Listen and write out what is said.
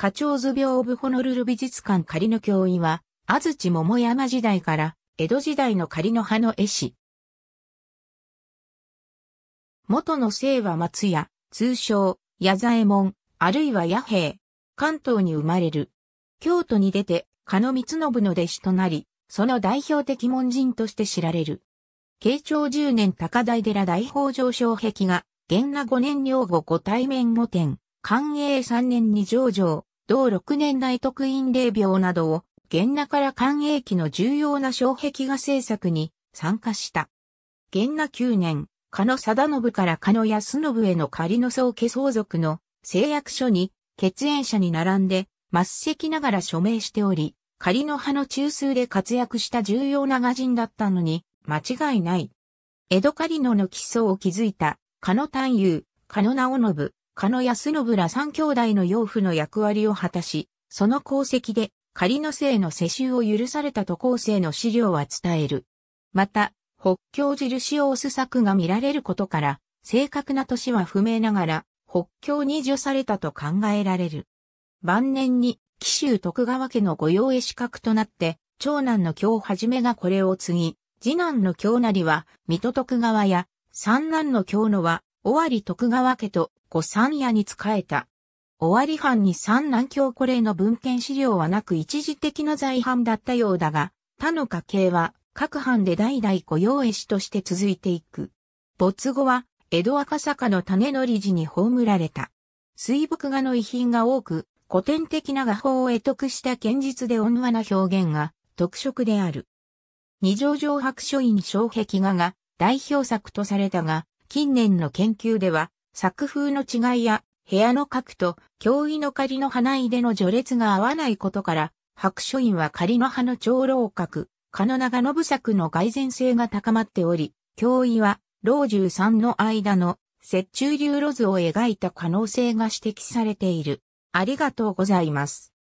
課長図病オブホノルル美術館仮の教員は、安土桃山時代から江戸時代の仮の葉の絵師。元の姓は松屋、通称、矢左衛門、あるいは矢兵。関東に生まれる。京都に出て、加野光信の弟子となり、その代表的門人として知られる。慶長十年高台寺大宝上昇壁が、元那五年両後ご対面御殿、寛永三年に上場、同6年内特院霊廟などを、源那から寛永期の重要な障壁画制作に参加した。源那9年、加野定信から加野康信への仮の宗家相続の誓約書に血縁者に並んで末席ながら署名しており、仮の派の中枢で活躍した重要な画人だったのに間違いない。江戸狩野の基礎を築いた、加野丹友、加野直信、狩野安信ら三兄弟の養父の役割を果たし、その功績で仮の姓の世襲を許されたと後世の資料は伝える。また、北京印を押す作が見られることから、正確な年は不明ながら、北京に除されたと考えられる。晩年に、紀州徳川家の御用絵資格となって、長男の京はじめがこれを継ぎ、次男の京成は、水戸徳川や、三男の京野は、尾張徳川家と御三屋に仕えた。尾張藩に三南京これの文献資料はなく一時的な財藩だったようだが、他の家系は各藩で代々雇用絵師として続いていく。没後は江戸赤坂の種の理事に葬られた。水墨画の遺品が多く、古典的な画法を得得した堅実で温和な表現が特色である。二条城白書院障壁画が代表作とされたが、近年の研究では、作風の違いや部屋の角と脅威の仮の花入れの序列が合わないことから、白書院は仮の葉の長老角、カの長信作の蓋然性が高まっており、脅威は老中さんの間の雪中流露図を描いた可能性が指摘されている。ありがとうございます。